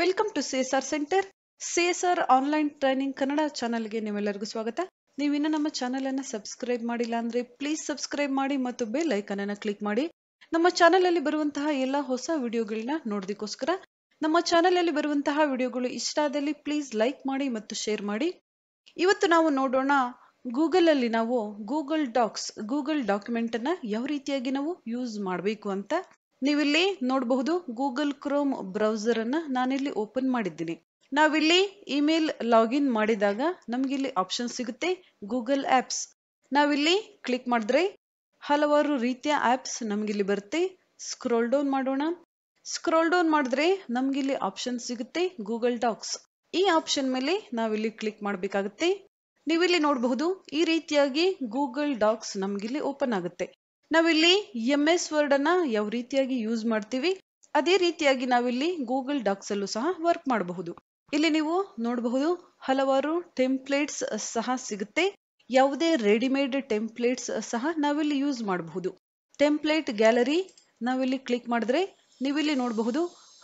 welcome to CSR centre CSR online training Kannada ಚಾನಲ್ಗೆ ನಿಮ್ಮೆಲ್ಲರಿಗೂ ಸ್ವಾಗತ ಇನ್ನೂ ನಮ್ಮ ಚಾನಲ್ ಅನ್ನ ಸಬ್ಸ್ಕ್ರೈಬ್ ಮಾಡಿಲ್ಲ ಅಂದ್ರೆ ಪ್ಲೀಸ್ ಸಬ್ಸ್ಕ್ರೈಬ್ ಮಾಡಿ ಮತ್ತು ಬೆಲ್ ಐಕನ್ ಅನ್ನ ಕ್ಲಿಕ್ ಮಾಡಿ ನಮ್ಮ ಚಾನಲ್ ಅಲ್ಲಿ ಬರುವಂತಹ ಎಲ್ಲಾ ಹೊಸ ವಿಡಿಯೋಗಳನ್ನ ನೋಡೋದಕ್ಕೋಸ್ಕರ ನಮ್ಮ ಚಾನೆಲ್ ಅಲ್ಲಿ ಬರುವಂತಹ ವಿಡಿಯೋಗಳು ಇಷ್ಟ ಆದಲ್ಲಿ ಪ್ಲೀಸ್ ಲೈಕ್ ಮಾಡಿ ಮತ್ತು ಶೇರ್ ಮಾಡಿ ಇವತ್ತು ನಾವು ನೋಡೋಣ ಗೂಗಲ್ ಅಲ್ಲಿ ನಾವು ಗೂಗಲ್ ಡಾಕ್ಸ್ ಗೂಗಲ್ ಡಾಕ್ಯುಮೆಂಟ್ ಅನ್ನ ಯಾವ ರೀತಿಯಾಗಿ ನಾವು ಯೂಸ್ ಮಾಡಬೇಕು ಅಂತ ನೀವಿಲ್ಲಿ ನೋಡಬಹುದು ಗೂಗಲ್ ಕ್ರೋಮ್ ಬ್ರೌಸರ್ ಅನ್ನ ನಾನಿಲ್ಲಿ ಓಪನ್ ಮಾಡಿದ್ದೀನಿ ನಾವಿಲ್ಲಿ ಇಮೇಲ್ ಲಾಗಿನ್ ಮಾಡಿದಾಗ ನಮಗಿಲ್ಲಿ ಆಪ್ಷನ್ ಸಿಗುತ್ತೆ ಗೂಗಲ್ ಆ್ಯಪ್ಸ್ ನಾವಿಲ್ಲಿ ಕ್ಲಿಕ್ ಮಾಡಿದ್ರೆ ಹಲವಾರು ರೀತಿಯ ಆ್ಯಪ್ಸ್ ಇಲ್ಲಿ ಬರುತ್ತೆ ಸ್ಕ್ರೋಲ್ ಡೌನ್ ಮಾಡೋಣ ಸ್ಕ್ರೋಲ್ ಡೌನ್ ಮಾಡಿದ್ರೆ ಇಲ್ಲಿ ಆಪ್ಷನ್ ಸಿಗುತ್ತೆ ಗೂಗಲ್ ಡಾಕ್ಸ್ ಈ ಆಪ್ಷನ್ ಮೇಲೆ ನಾವಿಲ್ಲಿ ಕ್ಲಿಕ್ ಮಾಡಬೇಕಾಗುತ್ತೆ ನೀವಿಲ್ಲಿ ನೋಡಬಹುದು ಈ ರೀತಿಯಾಗಿ ಗೂಗಲ್ ಡಾಕ್ಸ್ ನಮಗಿಲ್ಲಿ ಓಪನ್ ಆಗುತ್ತೆ ನಾವಿಲ್ಲಿ ಎಂ ಎಸ್ ವರ್ಡ್ ಅನ್ನ ಯಾವ ರೀತಿಯಾಗಿ ಯೂಸ್ ಮಾಡ್ತೀವಿ ಅದೇ ರೀತಿಯಾಗಿ ನಾವಿಲ್ಲಿ ಗೂಗಲ್ ಡಾಕ್ಸ್ ಅಲ್ಲೂ ಸಹ ವರ್ಕ್ ಮಾಡಬಹುದು ಇಲ್ಲಿ ನೀವು ನೋಡಬಹುದು ಹಲವಾರು ಟೆಂಪ್ಲೇಟ್ಸ್ ಸಹ ಸಿಗುತ್ತೆ ಯಾವುದೇ ರೆಡಿಮೇಡ್ ಟೆಂಪ್ಲೇಟ್ಸ್ ಸಹ ನಾವಿಲ್ಲಿ ಯೂಸ್ ಮಾಡಬಹುದು ಟೆಂಪ್ಲೇಟ್ ಗ್ಯಾಲರಿ ನಾವಿಲ್ಲಿ ಕ್ಲಿಕ್ ಮಾಡಿದ್ರೆ ನೀವಿಲ್ಲಿ ನೋಡಬಹುದು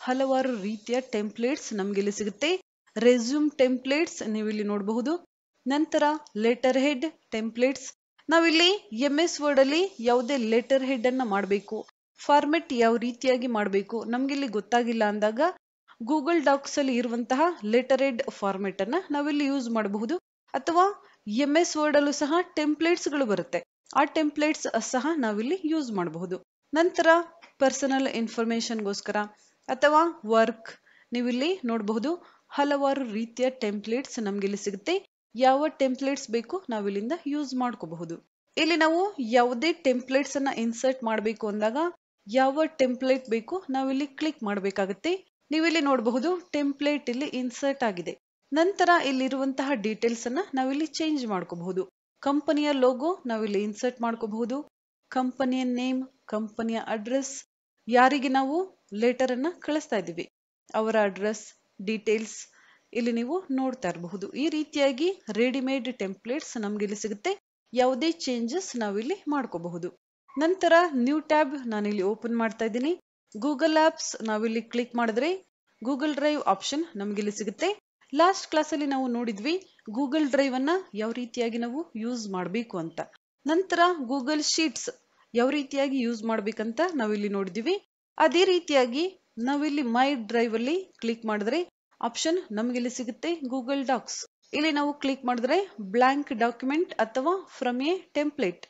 ಹಲವಾರು ರೀತಿಯ ಟೆಂಪ್ಲೇಟ್ಸ್ ನಮಗಿಲ್ಲಿ ಸಿಗುತ್ತೆ ರೆಸ್ಯೂಮ್ ಟೆಂಪ್ಲೇಟ್ಸ್ ನೀವಿಲ್ಲಿ ನೋಡಬಹುದು ನಂತರ ಲೆಟರ್ ಹೆಡ್ ಟೆಂಪ್ಲೇಟ್ಸ್ ನಾವಿಲ್ಲಿ ಎಂ ಎಸ್ ವರ್ಡ್ ಅಲ್ಲಿ ಯಾವುದೇ ಲೆಟರ್ ಹೆಡ್ ಅನ್ನ ಮಾಡಬೇಕು ಫಾರ್ಮೆಟ್ ಯಾವ ರೀತಿಯಾಗಿ ಮಾಡಬೇಕು ಇಲ್ಲಿ ಗೊತ್ತಾಗಿಲ್ಲ ಅಂದಾಗ ಗೂಗಲ್ ಡಾಕ್ಸ್ ಅಲ್ಲಿ ಇರುವಂತಹ ಲೆಟರ್ ಹೆಡ್ ಫಾರ್ಮೆಟ್ ಅನ್ನ ನಾವಿಲ್ಲಿ ಯೂಸ್ ಮಾಡಬಹುದು ಅಥವಾ ಎಂ ಎಸ್ ವರ್ಡ್ ಅಲ್ಲೂ ಸಹ ಟೆಂಪ್ಲೇಟ್ಸ್ ಗಳು ಬರುತ್ತೆ ಆ ಟೆಂಪ್ಲೇಟ್ಸ್ ಸಹ ನಾವಿಲ್ಲಿ ಯೂಸ್ ಮಾಡಬಹುದು ನಂತರ ಪರ್ಸನಲ್ ಗೋಸ್ಕರ ಅಥವಾ ವರ್ಕ್ ನೀವಿಲ್ಲಿ ನೋಡಬಹುದು ಹಲವಾರು ರೀತಿಯ ಟೆಂಪ್ಲೇಟ್ಸ್ ನಮ್ಗೆ ಇಲ್ಲಿ ಸಿಗುತ್ತೆ ಯಾವ ಟೆಂಪ್ಲೇಟ್ಸ್ ಬೇಕು ನಾವು ಇಲ್ಲಿಂದ ಯೂಸ್ ಮಾಡ್ಕೋಬಹುದು ಇಲ್ಲಿ ನಾವು ಯಾವುದೇ ಟೆಂಪ್ಲೇಟ್ಸ್ ಅನ್ನ ಇನ್ಸರ್ಟ್ ಮಾಡಬೇಕು ಅಂದಾಗ ಯಾವ ಟೆಂಪ್ಲೇಟ್ ಬೇಕು ನಾವಿಲ್ಲಿ ಕ್ಲಿಕ್ ಮಾಡಬೇಕಾಗುತ್ತೆ ನೀವಿಲ್ಲಿ ನೋಡಬಹುದು ಟೆಂಪ್ಲೇಟ್ ಇಲ್ಲಿ ಇನ್ಸರ್ಟ್ ಆಗಿದೆ ನಂತರ ಇಲ್ಲಿರುವಂತಹ ಡೀಟೇಲ್ಸ್ ಅನ್ನ ನಾವಿಲ್ಲಿ ಚೇಂಜ್ ಮಾಡ್ಕೋಬಹುದು ಕಂಪನಿಯ ಲೋಗೋ ನಾವಿಲ್ಲಿ ಇನ್ಸರ್ಟ್ ಮಾಡ್ಕೋಬಹುದು ಕಂಪನಿಯ ನೇಮ್ ಕಂಪನಿಯ ಅಡ್ರೆಸ್ ಯಾರಿಗೆ ನಾವು ಲೆಟರ್ ಅನ್ನ ಕಳಿಸ್ತಾ ಇದ್ದೀವಿ ಅವರ ಅಡ್ರೆಸ್ ಡೀಟೇಲ್ಸ್ ಇಲ್ಲಿ ನೀವು ನೋಡ್ತಾ ಇರಬಹುದು ಈ ರೀತಿಯಾಗಿ ರೆಡಿಮೇಡ್ ಟೆಂಪ್ಲೇಟ್ಸ್ ನಮ್ಗೆ ಇಲ್ಲಿ ಸಿಗುತ್ತೆ ಯಾವುದೇ ಚೇಂಜಸ್ ನಾವಿಲ್ಲಿ ಮಾಡ್ಕೋಬಹುದು ನಂತರ ನ್ಯೂ ಟ್ಯಾಬ್ ನಾನು ಇಲ್ಲಿ ಓಪನ್ ಮಾಡ್ತಾ ಇದ್ದೀನಿ ಗೂಗಲ್ ಆಪ್ಸ್ ನಾವಿಲ್ಲಿ ಕ್ಲಿಕ್ ಮಾಡಿದ್ರೆ ಗೂಗಲ್ ಡ್ರೈವ್ ಆಪ್ಷನ್ ಇಲ್ಲಿ ಸಿಗುತ್ತೆ ಲಾಸ್ಟ್ ಕ್ಲಾಸಲ್ಲಿ ನಾವು ನೋಡಿದ್ವಿ ಗೂಗಲ್ ಡ್ರೈವ್ ಅನ್ನ ಯಾವ ರೀತಿಯಾಗಿ ನಾವು ಯೂಸ್ ಮಾಡಬೇಕು ಅಂತ ನಂತರ ಗೂಗಲ್ ಶೀಟ್ಸ್ ಯಾವ ರೀತಿಯಾಗಿ ಯೂಸ್ ಮಾಡ್ಬೇಕಂತ ನಾವಿಲ್ಲಿ ನೋಡಿದ್ವಿ ಅದೇ ರೀತಿಯಾಗಿ ನಾವಿಲ್ಲಿ ಮೈ ಡ್ರೈವ್ ಅಲ್ಲಿ ಕ್ಲಿಕ್ ಮಾಡಿದ್ರೆ ಆಪ್ಷನ್ ನಮ್ಗೆ ಇಲ್ಲಿ ಸಿಗುತ್ತೆ ಗೂಗಲ್ ಡಾಕ್ಸ್ ಇಲ್ಲಿ ನಾವು ಕ್ಲಿಕ್ ಮಾಡಿದ್ರೆ ಬ್ಲಾಂಕ್ ಡಾಕ್ಯುಮೆಂಟ್ ಅಥವಾ ಫ್ರಮ್ ಎ ಟೆಂಪ್ಲೇಟ್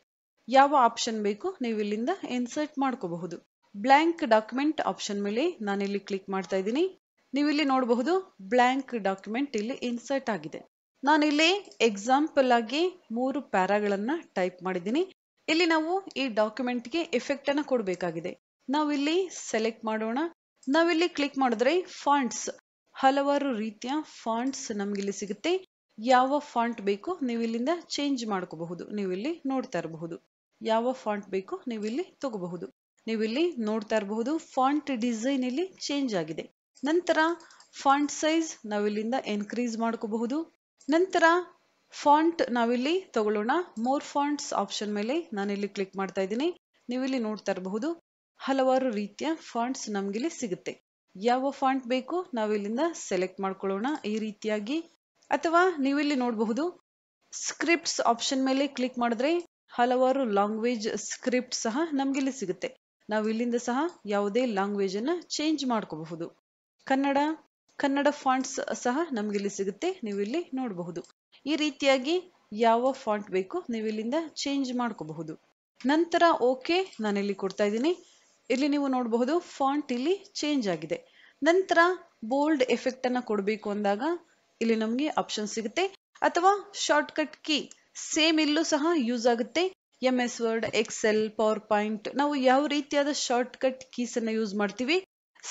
ಯಾವ ಆಪ್ಷನ್ ಬೇಕು ನೀವು ಇಲ್ಲಿಂದ ಇನ್ಸರ್ಟ್ ಮಾಡ್ಕೋಬಹುದು ಬ್ಲಾಂಕ್ ಡಾಕ್ಯುಮೆಂಟ್ ಆಪ್ಷನ್ ಮೇಲೆ ನಾನು ಇಲ್ಲಿ ಕ್ಲಿಕ್ ಮಾಡ್ತಾ ಇದ್ದೀನಿ ನೀವು ಇಲ್ಲಿ ನೋಡಬಹುದು ಬ್ಲಾಂಕ್ ಡಾಕ್ಯುಮೆಂಟ್ ಇಲ್ಲಿ ಇನ್ಸರ್ಟ್ ಆಗಿದೆ ನಾನು ಇಲ್ಲಿ ಎಕ್ಸಾಂಪಲ್ ಆಗಿ ಮೂರು ಪ್ಯಾರಾಗಳನ್ನ ಟೈಪ್ ಮಾಡಿದ್ದೀನಿ ಇಲ್ಲಿ ನಾವು ಈ ಡಾಕ್ಯುಮೆಂಟ್ಗೆ ಎಫೆಕ್ಟ್ ಅನ್ನ ಕೊಡಬೇಕಾಗಿದೆ ನಾವಿಲ್ಲಿ ಸೆಲೆಕ್ಟ್ ಮಾಡೋಣ ನಾವಿಲ್ಲಿ ಕ್ಲಿಕ್ ಮಾಡಿದ್ರೆ ಫಾಂಟ್ಸ್ ಹಲವಾರು ರೀತಿಯ ಫಾಂಟ್ಸ್ ನಮಗಿಲ್ಲಿ ಸಿಗುತ್ತೆ ಯಾವ ಫಾಂಟ್ ಬೇಕು ನೀವು ಇಲ್ಲಿಂದ ಚೇಂಜ್ ಮಾಡ್ಕೋಬಹುದು ನೀವು ಇಲ್ಲಿ ನೋಡ್ತಾ ಇರಬಹುದು ಯಾವ ಫಾಂಟ್ ಬೇಕು ನೀವು ಇಲ್ಲಿ ತಗೋಬಹುದು ನೀವು ಇಲ್ಲಿ ನೋಡ್ತಾ ಇರಬಹುದು ಫಾಂಟ್ ಡಿಸೈನ್ ಇಲ್ಲಿ ಚೇಂಜ್ ಆಗಿದೆ ನಂತರ ಫಾಂಟ್ ಸೈಜ್ ನಾವಿಲ್ಲಿಂದ ಇನ್ಕ್ರೀಸ್ ಮಾಡ್ಕೋಬಹುದು ನಂತರ ಫಾಂಟ್ ನಾವಿಲ್ಲಿ ತಗೊಳ್ಳೋಣ ಮೋರ್ ಫಾಂಟ್ಸ್ ಆಪ್ಷನ್ ಮೇಲೆ ನಾನಿಲ್ಲಿ ಕ್ಲಿಕ್ ಮಾಡ್ತಾ ಇದ್ದೀನಿ ನೀವಿಲ್ಲಿ ನೋಡ್ತಾ ಇರಬಹುದು ಹಲವಾರು ರೀತಿಯ ಫಾಂಟ್ಸ್ ನಮಗಿಲ್ಲಿ ಸಿಗುತ್ತೆ ಯಾವ ಫಾಂಟ್ ಬೇಕು ನಾವಿಲ್ಲಿಂದ ಸೆಲೆಕ್ಟ್ ಮಾಡ್ಕೊಳ್ಳೋಣ ಈ ರೀತಿಯಾಗಿ ಅಥವಾ ನೀವಿಲ್ಲಿ ನೋಡಬಹುದು ಸ್ಕ್ರಿಪ್ಟ್ಸ್ ಆಪ್ಷನ್ ಮೇಲೆ ಕ್ಲಿಕ್ ಮಾಡಿದ್ರೆ ಹಲವಾರು ಲ್ಯಾಂಗ್ವೇಜ್ ಸ್ಕ್ರಿಪ್ಟ್ ಸಹ ನಮಗಿಲ್ಲಿ ಸಿಗುತ್ತೆ ನಾವು ಇಲ್ಲಿಂದ ಸಹ ಯಾವುದೇ ಲ್ಯಾಂಗ್ವೇಜ್ ಅನ್ನ ಚೇಂಜ್ ಮಾಡ್ಕೋಬಹುದು ಕನ್ನಡ ಕನ್ನಡ ಫಾಂಟ್ಸ್ ಸಹ ಇಲ್ಲಿ ಸಿಗುತ್ತೆ ನೀವು ಇಲ್ಲಿ ನೋಡಬಹುದು ಈ ರೀತಿಯಾಗಿ ಯಾವ ಫಾಂಟ್ ಬೇಕು ನೀವು ಇಲ್ಲಿಂದ ಚೇಂಜ್ ಮಾಡ್ಕೋಬಹುದು ನಂತರ ಓಕೆ ನಾನಿಲ್ಲಿ ಕೊಡ್ತಾ ಇದ್ದೀನಿ ಇಲ್ಲಿ ನೀವು ನೋಡಬಹುದು ಫಾಂಟ್ ಇಲ್ಲಿ ಚೇಂಜ್ ಆಗಿದೆ ನಂತರ ಬೋಲ್ಡ್ ಎಫೆಕ್ಟ್ ಅನ್ನ ಕೊಡಬೇಕು ಅಂದಾಗ ಇಲ್ಲಿ ನಮಗೆ ಆಪ್ಷನ್ ಸಿಗುತ್ತೆ ಅಥವಾ ಶಾರ್ಟ್ ಕಟ್ ಕೀ ಸೇಮ್ ಇಲ್ಲೂ ಸಹ ಯೂಸ್ ಆಗುತ್ತೆ M S word Excel PowerPoint ನಾವು ಯಾವ ರೀತಿಯಾದ ಶಾರ್ಟ್ ಕಟ್ ಕೀಸ್ ಅನ್ನ ಯೂಸ್ ಮಾಡ್ತೀವಿ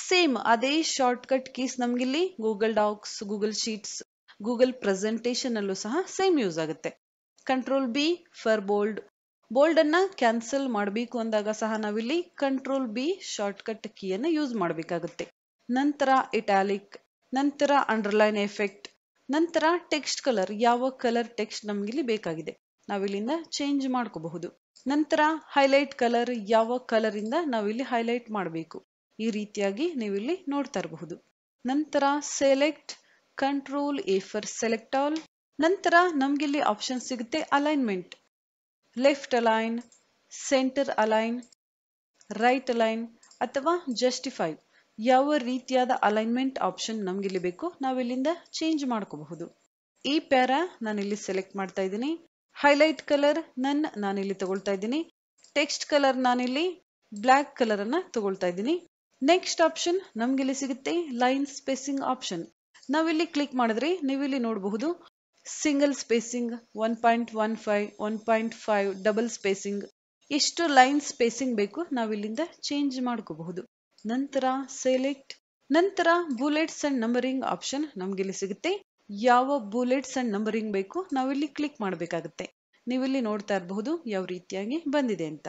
ಸೇಮ್ ಅದೇ ಶಾರ್ಟ್ ಕಟ್ ಕೀಸ್ ಇಲ್ಲಿ Google docs Google sheets Google presentation ಅಲ್ಲೂ ಸಹ ಸೇಮ್ ಯೂಸ್ ಆಗುತ್ತೆ control B for bold bold ಅನ್ನ ಕ್ಯಾನ್ಸಲ್ ಮಾಡಬೇಕು ಅಂದಾಗ ಸಹ ನಾವಿಲ್ಲಿ ಕಂಟ್ರೋಲ್ ಬಿ ಶಾರ್ಟ್ ಕಟ್ ಕೀಯನ್ನು ಯೂಸ್ ಮಾಡಬೇಕಾಗುತ್ತೆ ನಂತರ ಇಟಾಲಿಕ್ ನಂತರ ಅಂಡರ್ಲೈನ್ ಎಫೆಕ್ಟ್ ನಂತರ ಟೆಕ್ಸ್ಟ್ ಕಲರ್ ಯಾವ ಕಲರ್ ಟೆಕ್ಸ್ಟ್ ನಮ್ಗಿಲ್ಲಿ ಬೇಕಾಗಿದೆ ನಾವಿಲ್ಲಿಂದ ಚೇಂಜ್ ಮಾಡ್ಕೋಬಹುದು ನಂತರ ಹೈಲೈಟ್ ಕಲರ್ ಯಾವ ಕಲರ್ ಇಂದ ನಾವಿಲ್ಲಿ ಹೈಲೈಟ್ ಮಾಡಬೇಕು ಈ ರೀತಿಯಾಗಿ ನೀವಿಲ್ಲಿ ನೋಡ್ತಾ ಇರಬಹುದು ನಂತರ select control A for select all ನಂತರ ಇಲ್ಲಿ ಆಪ್ಷನ್ ಸಿಗುತ್ತೆ alignment left align centre align right align ಅಥವಾ ಜಸ್ಟಿಫೈ ಯಾವ ರೀತಿಯಾದ ಅಲೈನ್ಮೆಂಟ್ ಆಪ್ಷನ್ ಇಲ್ಲಿ ಬೇಕು ನಾವಿಲ್ಲಿಂದ ಚೇಂಜ್ ಮಾಡ್ಕೋಬಹುದು ಈ ಪ್ಯಾರ ನಾನಿಲ್ಲಿ ಸೆಲೆಕ್ಟ್ ಮಾಡ್ತಾ ಇದ್ದೀನಿ ಹೈಲೈಟ್ ಕಲರ್ ನನ್ ನಾನಿಲ್ಲಿ ತಗೊಳ್ತಾ ಇದ್ದೀನಿ ಟೆಕ್ಸ್ಟ್ ಕಲರ್ ನಾನಿಲ್ಲಿ ಬ್ಲ್ಯಾಕ್ ಕಲರ್ ಅನ್ನ ತಗೊಳ್ತಾ ಇದ್ದೀನಿ ನೆಕ್ಸ್ಟ್ ಆಪ್ಷನ್ ಇಲ್ಲಿ ಸಿಗುತ್ತೆ ಲೈನ್ ಸ್ಪೇಸಿಂಗ್ ಆಪ್ಷನ್ ನಾವಿಲ್ಲಿ ಕ್ಲಿಕ್ ಮಾಡಿದ್ರೆ ನೀವಿಲ್ಲಿ ನೋಡಬಹುದು single spacing one point one five one point five double spacing ಎಷ್ಟು ಲೈನ್ ಸ್ಪೇಸಿಂಗ್ ಬೇಕು ನಾವು ಇಲ್ಲಿಂದ ಚೇಂಜ್ ಮಾಡ್ಕೋಬಹುದು ನಂತರ ಸೆಲೆಕ್ಟ್ ನಂತರ ಬುಲೆಟ್ಸ್ ಅಂಡ್ ನಂಬರಿಂಗ್ ಆಪ್ಷನ್ ನಮ್ಗೆ ಇಲ್ಲಿ ಸಿಗುತ್ತೆ ಯಾವ ಬುಲೆಟ್ಸ್ ಅಂಡ್ ನಂಬರಿಂಗ್ ಬೇಕು ನಾವಿಲ್ಲಿ ಕ್ಲಿಕ್ ಮಾಡಬೇಕಾಗುತ್ತೆ ನೀವಿಲ್ಲಿ ನೋಡ್ತಾ ಇರಬಹುದು ಯಾವ ರೀತಿಯಾಗಿ ಬಂದಿದೆ ಅಂತ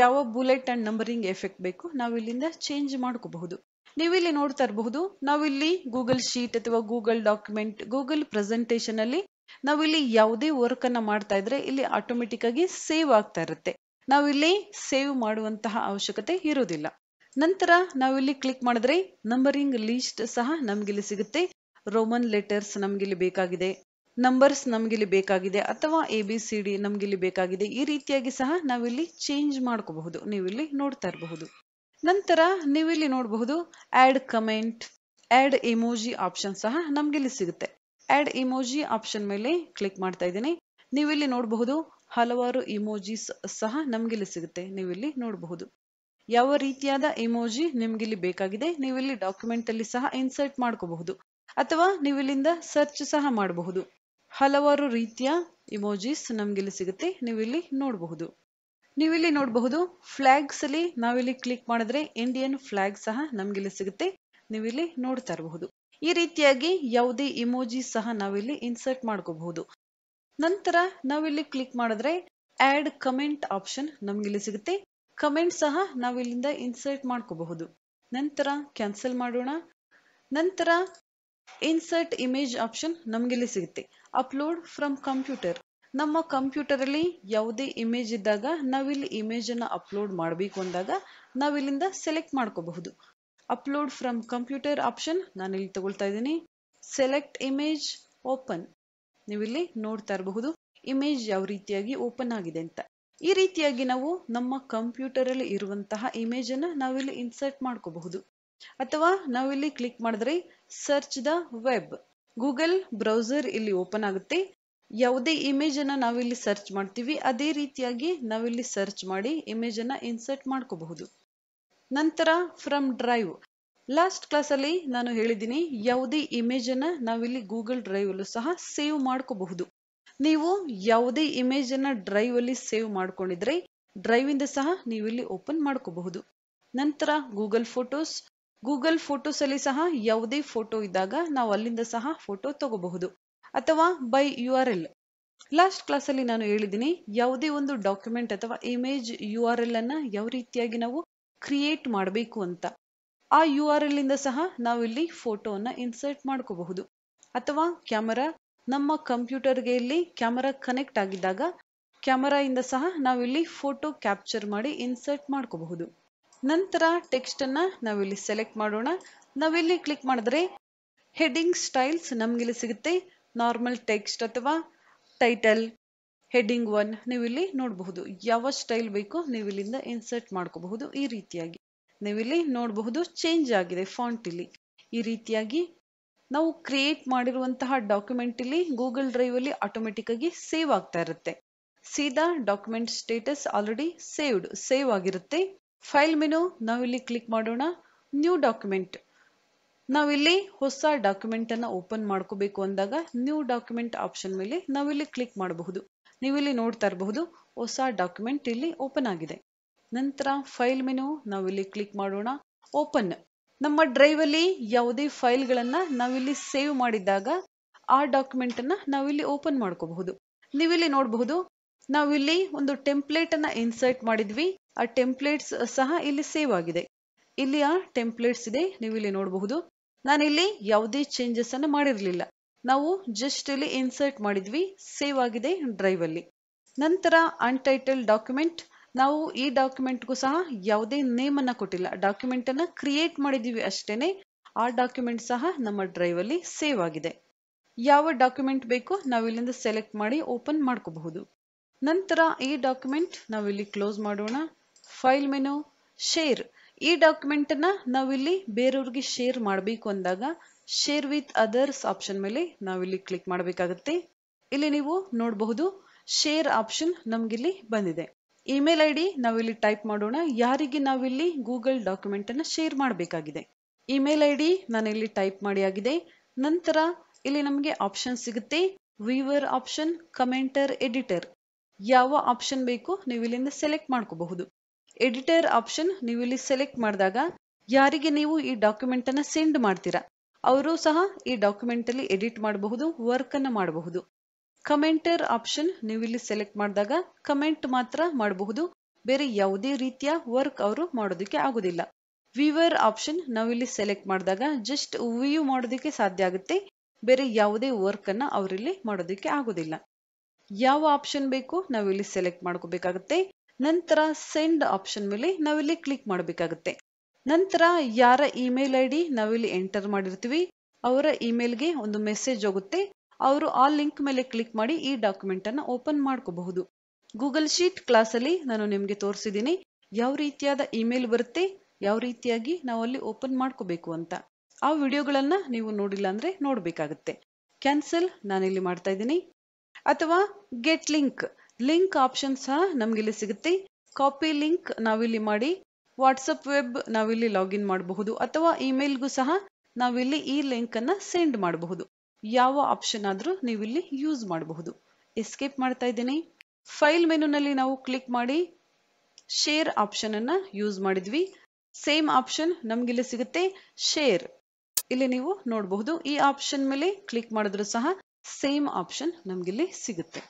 ಯಾವ ಬುಲೆಟ್ ಅಂಡ್ ನಂಬರಿಂಗ್ ಎಫೆಕ್ಟ್ ಬೇಕು ನಾವು ಇಲ್ಲಿಂದ ಚೇಂಜ್ ಮಾಡ್ಕೋಬಹುದು ನೀವಿಲ್ಲಿ ನೋಡ್ತಾ ಇರಬಹುದು ನಾವಿಲ್ಲಿ ಗೂಗಲ್ ಶೀಟ್ ಅಥವಾ ಗೂಗಲ್ ಡಾಕ್ಯುಮೆಂಟ್ ಗೂಗಲ್ ಪ್ರೆಸೆಂಟೇಷನ್ ಅಲ್ಲಿ ನಾವಿಲ್ಲಿ ಯಾವುದೇ ವರ್ಕ್ ಅನ್ನ ಮಾಡ್ತಾ ಇದ್ರೆ ಇಲ್ಲಿ ಆಟೋಮೆಟಿಕ್ ಆಗಿ ಸೇವ್ ಆಗ್ತಾ ಇರುತ್ತೆ ನಾವಿಲ್ಲಿ ಸೇವ್ ಮಾಡುವಂತಹ ಅವಶ್ಯಕತೆ ಇರೋದಿಲ್ಲ ನಂತರ ನಾವಿಲ್ಲಿ ಕ್ಲಿಕ್ ಮಾಡಿದ್ರೆ ನಂಬರಿಂಗ್ ಲೀಸ್ಟ್ ಸಹ ನಮ್ಗಿಲ್ಲಿ ಸಿಗುತ್ತೆ ರೋಮನ್ ಲೆಟರ್ಸ್ ನಮ್ಗಿಲ್ಲಿ ಬೇಕಾಗಿದೆ ನಂಬರ್ಸ್ ನಮ್ಗಿಲ್ಲಿ ಬೇಕಾಗಿದೆ ಅಥವಾ ಎ ಬಿ ಸಿ ಡಿ ನಮ್ಗಿಲ್ಲಿ ಬೇಕಾಗಿದೆ ಈ ರೀತಿಯಾಗಿ ಸಹ ನಾವಿಲ್ಲಿ ಚೇಂಜ್ ಮಾಡ್ಕೋಬಹುದು ನೀವಿಲ್ಲಿ ನೋಡ್ತಾ ಇರಬಹುದು ನಂತರ ನೀವಿಲ್ಲಿ ನೋಡಬಹುದು add comment add emoji option ಸಹ ನಮ್ಗೆ ಇಲ್ಲಿ ಸಿಗುತ್ತೆ ಆ್ಯಡ್ ಇಮೋಜಿ ಆಪ್ಷನ್ ಮೇಲೆ ಕ್ಲಿಕ್ ಮಾಡ್ತಾ ಇದ್ದೀನಿ ನೀವಿಲ್ಲಿ ನೋಡಬಹುದು ಹಲವಾರು ಇಮೋಜಿಸ್ ಸಹ ನಮ್ಗಿಲ್ಲಿ ಸಿಗುತ್ತೆ ನೀವಿಲ್ಲಿ ನೋಡಬಹುದು ಯಾವ ರೀತಿಯಾದ ಇಮೋಜಿ ಇಲ್ಲಿ ಬೇಕಾಗಿದೆ ನೀವಿಲ್ಲಿ ಡಾಕ್ಯುಮೆಂಟ್ ಅಲ್ಲಿ ಸಹ ಇನ್ಸರ್ಟ್ ಮಾಡ್ಕೋಬಹುದು ಅಥವಾ ನೀವಿಲ್ಲಿಂದ ಸರ್ಚ್ ಸಹ ಮಾಡಬಹುದು ಹಲವಾರು ರೀತಿಯ ಇಮೋಜಿಸ್ ನಮ್ಗೆಲ್ಲಿ ಸಿಗುತ್ತೆ ನೀವಿಲ್ಲಿ ನೋಡಬಹುದು ನೀವು ಇಲ್ಲಿ ನೋಡಬಹುದು ಫ್ಲಾಗ್ಸ್ ಅಲ್ಲಿ ನಾವಿಲ್ಲಿ ಕ್ಲಿಕ್ ಮಾಡಿದ್ರೆ ಇಂಡಿಯನ್ ಫ್ಲಾಗ್ ಸಹ ನಮ್ಗೆ ಇಲ್ಲಿ ಸಿಗುತ್ತೆ ನೀವು ಇಲ್ಲಿ ನೋಡ್ತಾ ಇರಬಹುದು ಈ ರೀತಿಯಾಗಿ ಯಾವುದೇ ಇಮೋಜಿ ಸಹ ನಾವಿಲ್ಲಿ ಇನ್ಸರ್ಟ್ ಮಾಡ್ಕೋಬಹುದು ನಂತರ ನಾವಿಲ್ಲಿ ಕ್ಲಿಕ್ ಮಾಡಿದ್ರೆ ಆಡ್ ಕಮೆಂಟ್ ಆಪ್ಷನ್ ನಮ್ಗೆ ಸಿಗುತ್ತೆ ಕಮೆಂಟ್ ಸಹ ನಾವಿಲ್ಲಿಂದ ಇನ್ಸರ್ಟ್ ಮಾಡ್ಕೋಬಹುದು ನಂತರ ಕ್ಯಾನ್ಸಲ್ ಮಾಡೋಣ ನಂತರ ಇನ್ಸರ್ಟ್ ಇಮೇಜ್ ಆಪ್ಷನ್ ನಮ್ಗೆ ಸಿಗುತ್ತೆ ಅಪ್ಲೋಡ್ ಫ್ರಮ್ ಕಂಪ್ಯೂಟರ್ ನಮ್ಮ ಕಂಪ್ಯೂಟರಲ್ಲಿ ಯಾವುದೇ ಇಮೇಜ್ ಇದ್ದಾಗ ನಾವಿಲ್ಲಿ ಅನ್ನ ಅಪ್ಲೋಡ್ ಮಾಡಬೇಕು ಅಂದಾಗ ನಾವಿಲ್ಲಿಂದ ಸೆಲೆಕ್ಟ್ ಮಾಡ್ಕೋಬಹುದು ಅಪ್ಲೋಡ್ ಫ್ರಮ್ ಕಂಪ್ಯೂಟರ್ ಆಪ್ಷನ್ ನಾನು ಇಲ್ಲಿ ತಗೊಳ್ತಾ ಇದ್ದೀನಿ ಸೆಲೆಕ್ಟ್ ಇಮೇಜ್ ಓಪನ್ ನೀವಿಲ್ಲಿ ನೋಡ್ತಾ ಇರಬಹುದು ಇಮೇಜ್ ಯಾವ ರೀತಿಯಾಗಿ ಓಪನ್ ಆಗಿದೆ ಅಂತ ಈ ರೀತಿಯಾಗಿ ನಾವು ನಮ್ಮ ಕಂಪ್ಯೂಟರಲ್ಲಿ ಇರುವಂತಹ ಇಮೇಜ್ ಇಮೇಜನ್ನು ನಾವಿಲ್ಲಿ ಇನ್ಸರ್ಟ್ ಮಾಡ್ಕೋಬಹುದು ಅಥವಾ ನಾವಿಲ್ಲಿ ಕ್ಲಿಕ್ ಮಾಡಿದ್ರೆ search the web Google browser ಇಲ್ಲಿ ಓಪನ್ ಆಗುತ್ತೆ ಯಾವುದೇ ಇಮೇಜನ್ನು ನಾವಿಲ್ಲಿ ಸರ್ಚ್ ಮಾಡ್ತೀವಿ ಅದೇ ರೀತಿಯಾಗಿ ನಾವಿಲ್ಲಿ ಸರ್ಚ್ ಮಾಡಿ ಇಮೇಜ್ ಅನ್ನ ಇನ್ಸರ್ಟ್ ಮಾಡ್ಕೋಬಹುದು ನಂತರ ಫ್ರಮ್ ಡ್ರೈವ್ ಲಾಸ್ಟ್ ಕ್ಲಾಸಲ್ಲಿ ನಾನು ಹೇಳಿದ್ದೀನಿ ಯಾವುದೇ ಇಮೇಜನ್ನು ನಾವಿಲ್ಲಿ ಗೂಗಲ್ ಡ್ರೈವ್ ಅಲ್ಲೂ ಸಹ ಸೇವ್ ಮಾಡ್ಕೋಬಹುದು ನೀವು ಯಾವುದೇ ಡ್ರೈವ್ ಅಲ್ಲಿ ಸೇವ್ ಮಾಡ್ಕೊಂಡಿದ್ರೆ ಡ್ರೈವ್ ಇಂದ ಸಹ ನೀವಿಲ್ಲಿ ಓಪನ್ ಮಾಡ್ಕೋಬಹುದು ನಂತರ ಗೂಗಲ್ ಫೋಟೋಸ್ ಗೂಗಲ್ ಫೋಟೋಸ್ ಅಲ್ಲಿ ಸಹ ಯಾವುದೇ ಫೋಟೋ ಇದ್ದಾಗ ನಾವು ಅಲ್ಲಿಂದ ಸಹ ಫೋಟೋ ತಗೋಬಹುದು ಅಥವಾ by U R L last ಕ್ಲಾಸಲ್ಲಿ ನಾನು ಹೇಳಿದ್ದೀನಿ ಯಾವುದೇ ಒಂದು ಡಾಕ್ಯುಮೆಂಟ್ ಅಥವಾ ಇಮೇಜ್ ಯು ಆರ್ ಎಲ್ ಅನ್ನು ಯಾವ ರೀತಿಯಾಗಿ ನಾವು ಕ್ರಿಯೇಟ್ ಮಾಡಬೇಕು ಅಂತ ಆ ಯು ಆರ್ ಎಲ್ ಇಂದ ಸಹ ನಾವು ಇಲ್ಲಿ ಫೋಟೋವನ್ನು ಇನ್ಸರ್ಟ್ ಮಾಡ್ಕೋಬಹುದು ಅಥವಾ ಕ್ಯಾಮರಾ ನಮ್ಮ ಕಂಪ್ಯೂಟರ್ಗೆ ಇಲ್ಲಿ ಕ್ಯಾಮರಾ ಕನೆಕ್ಟ್ ಆಗಿದ್ದಾಗ ಕ್ಯಾಮರಾ ಇಂದ ಸಹ ನಾವಿಲ್ಲಿ ಫೋಟೋ ಕ್ಯಾಪ್ಚರ್ ಮಾಡಿ ಇನ್ಸರ್ಟ್ ಮಾಡ್ಕೋಬಹುದು ನಂತರ ಟೆಕ್ಸ್ಟ್ ನಾವಿಲ್ಲಿ ಸೆಲೆಕ್ಟ್ ಮಾಡೋಣ ನಾವಿಲ್ಲಿ ಕ್ಲಿಕ್ ಮಾಡಿದ್ರೆ ಹೆಡಿಂಗ್ ಸ್ಟೈಲ್ಸ್ ಇಲ್ಲಿ ಸಿಗುತ್ತೆ ನಾರ್ಮಲ್ ಟೆಕ್ಸ್ಟ್ ಅಥವಾ ಟೈಟಲ್ ಹೆಡ್ಡಿಂಗ್ ಒನ್ ನೀವು ಇಲ್ಲಿ ನೋಡಬಹುದು ಯಾವ ಸ್ಟೈಲ್ ಬೇಕೋ ನೀವು ಇಲ್ಲಿಂದ ಇನ್ಸರ್ಟ್ ಮಾಡ್ಕೋಬಹುದು ಈ ರೀತಿಯಾಗಿ ನೀವು ಇಲ್ಲಿ ನೋಡಬಹುದು ಚೇಂಜ್ ಆಗಿದೆ ಫಾಂಟ್ ಇಲ್ಲಿ ಈ ರೀತಿಯಾಗಿ ನಾವು ಕ್ರಿಯೇಟ್ ಮಾಡಿರುವಂತಹ ಡಾಕ್ಯುಮೆಂಟ್ ಇಲ್ಲಿ ಗೂಗಲ್ ಡ್ರೈವ್ ಅಲ್ಲಿ ಆಟೋಮೆಟಿಕ್ ಆಗಿ ಸೇವ್ ಆಗ್ತಾ ಇರುತ್ತೆ ಸೀದಾ document status already saved save ಆಗಿರುತ್ತೆ ಫೈಲ್ ಮೆನು ನಾವಿಲ್ಲಿ ಕ್ಲಿಕ್ ಮಾಡೋಣ ನ್ಯೂ ಡಾಕ್ಯುಮೆಂಟ್ ನಾವಿಲ್ಲಿ ಹೊಸ ಡಾಕ್ಯುಮೆಂಟ್ ಅನ್ನ ಓಪನ್ ಮಾಡ್ಕೋಬೇಕು ಅಂದಾಗ ನ್ಯೂ ಡಾಕ್ಯುಮೆಂಟ್ ಆಪ್ಷನ್ ಮೇಲೆ ನಾವಿಲ್ಲಿ ಕ್ಲಿಕ್ ಮಾಡಬಹುದು ನೀವಿಲ್ಲಿ ನೋಡ್ತಾ ಇರಬಹುದು ಹೊಸ ಡಾಕ್ಯುಮೆಂಟ್ ಇಲ್ಲಿ ಓಪನ್ ಆಗಿದೆ ನಂತರ ಫೈಲ್ ಮೆನು ನಾವಿಲ್ಲಿ ಕ್ಲಿಕ್ ಮಾಡೋಣ ಓಪನ್ ನಮ್ಮ ಡ್ರೈವ್ ಅಲ್ಲಿ ಯಾವುದೇ ಫೈಲ್ಗಳನ್ನ ನಾವಿಲ್ಲಿ ಸೇವ್ ಮಾಡಿದಾಗ ಆ ಡಾಕ್ಯುಮೆಂಟ್ ಅನ್ನ ನಾವಿಲ್ಲಿ ಓಪನ್ ಮಾಡ್ಕೋಬಹುದು ನೀವಿಲ್ಲಿ ನೋಡಬಹುದು ನಾವಿಲ್ಲಿ ಒಂದು ಟೆಂಪ್ಲೇಟ್ ಅನ್ನ ಇನ್ಸರ್ಟ್ ಮಾಡಿದ್ವಿ ಆ ಟೆಂಪ್ಲೇಟ್ಸ್ ಸಹ ಇಲ್ಲಿ ಸೇವ್ ಆಗಿದೆ ಇಲ್ಲಿ ಆ ಟೆಂಪ್ಲೇಟ್ಸ್ ಇದೆ ನೀವು ಇಲ್ಲಿ ನೋಡಬಹುದು ನಾನಿಲ್ಲಿ ಯಾವುದೇ ಚೇಂಜಸ್ ಅನ್ನು ಮಾಡಿರಲಿಲ್ಲ ನಾವು ಜಸ್ಟ್ ಇಲ್ಲಿ ಇನ್ಸರ್ಟ್ ಮಾಡಿದ್ವಿ ಸೇವ್ ಆಗಿದೆ ಡ್ರೈವ್ ಅಲ್ಲಿ ನಂತರ ಅನ್ಟೈಟಲ್ ಡಾಕ್ಯುಮೆಂಟ್ ನಾವು ಈ ಡಾಕ್ಯುಮೆಂಟ್ಗೂ ಸಹ ಯಾವುದೇ ನೇಮ್ ಅನ್ನ ಕೊಟ್ಟಿಲ್ಲ ಡಾಕ್ಯುಮೆಂಟ್ ಅನ್ನ ಕ್ರಿಯೇಟ್ ಮಾಡಿದೀವಿ ಅಷ್ಟೇನೆ ಆ ಡಾಕ್ಯುಮೆಂಟ್ ಸಹ ನಮ್ಮ ಡ್ರೈವ್ ಅಲ್ಲಿ ಸೇವ್ ಆಗಿದೆ ಯಾವ ಡಾಕ್ಯುಮೆಂಟ್ ಬೇಕೋ ನಾವು ಇಲ್ಲಿಂದ ಸೆಲೆಕ್ಟ್ ಮಾಡಿ ಓಪನ್ ಮಾಡ್ಕೋಬಹುದು ನಂತರ ಈ ಡಾಕ್ಯುಮೆಂಟ್ ನಾವಿಲ್ಲಿ ಕ್ಲೋಸ್ ಮಾಡೋಣ ಫೈಲ್ ಮೆನು ಶೇರ್ ಈ ಡಾಕ್ಯುಮೆಂಟ್ ಡಾಕ್ಯುಮೆಂಟನ್ನು ನಾವಿಲ್ಲಿ ಬೇರೆಯವ್ರಿಗೆ ಶೇರ್ ಮಾಡಬೇಕು ಅಂದಾಗ ಶೇರ್ ವಿತ್ ಅದರ್ಸ್ ಆಪ್ಷನ್ ಮೇಲೆ ನಾವಿಲ್ಲಿ ಕ್ಲಿಕ್ ಮಾಡಬೇಕಾಗುತ್ತೆ ಇಲ್ಲಿ ನೀವು ನೋಡಬಹುದು ಶೇರ್ ಆಪ್ಷನ್ ನಮಗಿಲ್ಲಿ ಬಂದಿದೆ ಇಮೇಲ್ ಐ ಡಿ ನಾವಿಲ್ಲಿ ಟೈಪ್ ಮಾಡೋಣ ಯಾರಿಗೆ ನಾವಿಲ್ಲಿ ಗೂಗಲ್ ಡಾಕ್ಯುಮೆಂಟ್ ಅನ್ನು ಶೇರ್ ಮಾಡಬೇಕಾಗಿದೆ ಇಮೇಲ್ ಐ ಡಿ ಇಲ್ಲಿ ಟೈಪ್ ಮಾಡಿ ಆಗಿದೆ ನಂತರ ಇಲ್ಲಿ ನಮಗೆ ಆಪ್ಷನ್ ಸಿಗುತ್ತೆ ವಿವರ್ ಆಪ್ಷನ್ ಕಮೆಂಟರ್ ಎಡಿಟರ್ ಯಾವ ಆಪ್ಷನ್ ಬೇಕು ನೀವು ಇಲ್ಲಿಂದ ಸೆಲೆಕ್ಟ್ ಮಾಡ್ಕೋಬಹುದು ಎಡಿಟರ್ ಆಪ್ಷನ್ ನೀವು ಇಲ್ಲಿ ಸೆಲೆಕ್ಟ್ ಮಾಡಿದಾಗ ಯಾರಿಗೆ ನೀವು ಈ ಡಾಕ್ಯುಮೆಂಟ್ ಸೆಂಡ್ ಮಾಡ್ತೀರಾ ಅವರು ಸಹ ಈ ಡಾಕ್ಯುಮೆಂಟ್ ಅಲ್ಲಿ ಎಡಿಟ್ ಮಾಡಬಹುದು ವರ್ಕ್ ಅನ್ನ ಮಾಡಬಹುದು ಕಮೆಂಟರ್ ಆಪ್ಷನ್ ನೀವು ಇಲ್ಲಿ ಸೆಲೆಕ್ಟ್ ಮಾಡಿದಾಗ ಕಮೆಂಟ್ ಮಾತ್ರ ಮಾಡಬಹುದು ಬೇರೆ ಯಾವುದೇ ರೀತಿಯ ವರ್ಕ್ ಅವರು ಮಾಡೋದಕ್ಕೆ ಆಗುದಿಲ್ಲ ವಿವರ್ ಆಪ್ಷನ್ ನಾವಿಲ್ಲಿ ಸೆಲೆಕ್ಟ್ ಮಾಡಿದಾಗ ಜಸ್ಟ್ ವ್ಯೂ ಮಾಡೋದಕ್ಕೆ ಸಾಧ್ಯ ಆಗುತ್ತೆ ಬೇರೆ ಯಾವುದೇ ವರ್ಕ್ ಅನ್ನ ಅವ್ರಿಲ್ಲಿ ಮಾಡೋದಕ್ಕೆ ಆಗುದಿಲ್ಲ ಯಾವ ಆಪ್ಷನ್ ಬೇಕು ನಾವಿಲ್ಲಿ ಸೆಲೆಕ್ಟ್ ಮಾಡ್ಕೋಬೇಕಾಗುತ್ತೆ ನಂತರ ಸೆಂಡ್ ಆಪ್ಷನ್ ಮೇಲೆ ನಾವಿಲ್ಲಿ ಕ್ಲಿಕ್ ಮಾಡಬೇಕಾಗುತ್ತೆ ನಂತರ ಯಾರ ಇಮೇಲ್ ಐ ಡಿ ನಾವಿಲ್ಲಿ ಎಂಟರ್ ಮಾಡಿರ್ತೀವಿ ಅವರ ಇಮೇಲ್ಗೆ ಒಂದು ಮೆಸೇಜ್ ಹೋಗುತ್ತೆ ಅವರು ಆ ಲಿಂಕ್ ಮೇಲೆ ಕ್ಲಿಕ್ ಮಾಡಿ ಈ ಡಾಕ್ಯುಮೆಂಟ್ ಅನ್ನು ಓಪನ್ ಮಾಡ್ಕೋಬಹುದು ಗೂಗಲ್ ಶೀಟ್ ಕ್ಲಾಸಲ್ಲಿ ನಾನು ನಿಮಗೆ ತೋರಿಸಿದ್ದೀನಿ ಯಾವ ರೀತಿಯಾದ ಇಮೇಲ್ ಬರುತ್ತೆ ಯಾವ ರೀತಿಯಾಗಿ ನಾವು ಅಲ್ಲಿ ಓಪನ್ ಮಾಡ್ಕೋಬೇಕು ಅಂತ ಆ ವಿಡಿಯೋಗಳನ್ನು ನೀವು ನೋಡಿಲ್ಲ ಅಂದ್ರೆ ನೋಡಬೇಕಾಗುತ್ತೆ ಕ್ಯಾನ್ಸಲ್ ನಾನಿಲ್ಲಿ ಮಾಡ್ತಾ ಇದ್ದೀನಿ ಅಥವಾ ಗೆಟ್ ಲಿಂಕ್ ಲಿಂಕ್ ಆಪ್ಷನ್ ಸಹ ನಮ್ಗಿಲ್ಲಿ ಸಿಗುತ್ತೆ ಕಾಪಿ ಲಿಂಕ್ ನಾವಿಲ್ಲಿ ಮಾಡಿ ವಾಟ್ಸಪ್ ವೆಬ್ ನಾವಿಲ್ಲಿ ಲಾಗಿನ್ ಮಾಡಬಹುದು ಅಥವಾ ಇಮೇಲ್ಗೂ ಸಹ ನಾವಿಲ್ಲಿ ಈ ಲಿಂಕ್ ಅನ್ನ ಸೆಂಡ್ ಮಾಡಬಹುದು ಯಾವ ಆಪ್ಷನ್ ಆದರೂ ನೀವಿಲ್ಲಿ ಯೂಸ್ ಮಾಡಬಹುದು ಎಸ್ಕೇಪ್ ಮಾಡ್ತಾ ಇದ್ದೀನಿ ಫೈಲ್ ಮೆನುನಲ್ಲಿ ನಾವು ಕ್ಲಿಕ್ ಮಾಡಿ ಶೇರ್ ಆಪ್ಷನ್ ಅನ್ನ ಯೂಸ್ ಮಾಡಿದ್ವಿ ಸೇಮ್ ಆಪ್ಷನ್ ನಮ್ಗಿಲ್ಲಿ ಸಿಗುತ್ತೆ ಶೇರ್ ಇಲ್ಲಿ ನೀವು ನೋಡಬಹುದು ಈ ಆಪ್ಷನ್ ಮೇಲೆ ಕ್ಲಿಕ್ ಮಾಡಿದ್ರು ಸಹ ಸೇಮ್ ಆಪ್ಷನ್ ನಮ್ಗಿಲ್ಲಿ ಸಿಗುತ್ತೆ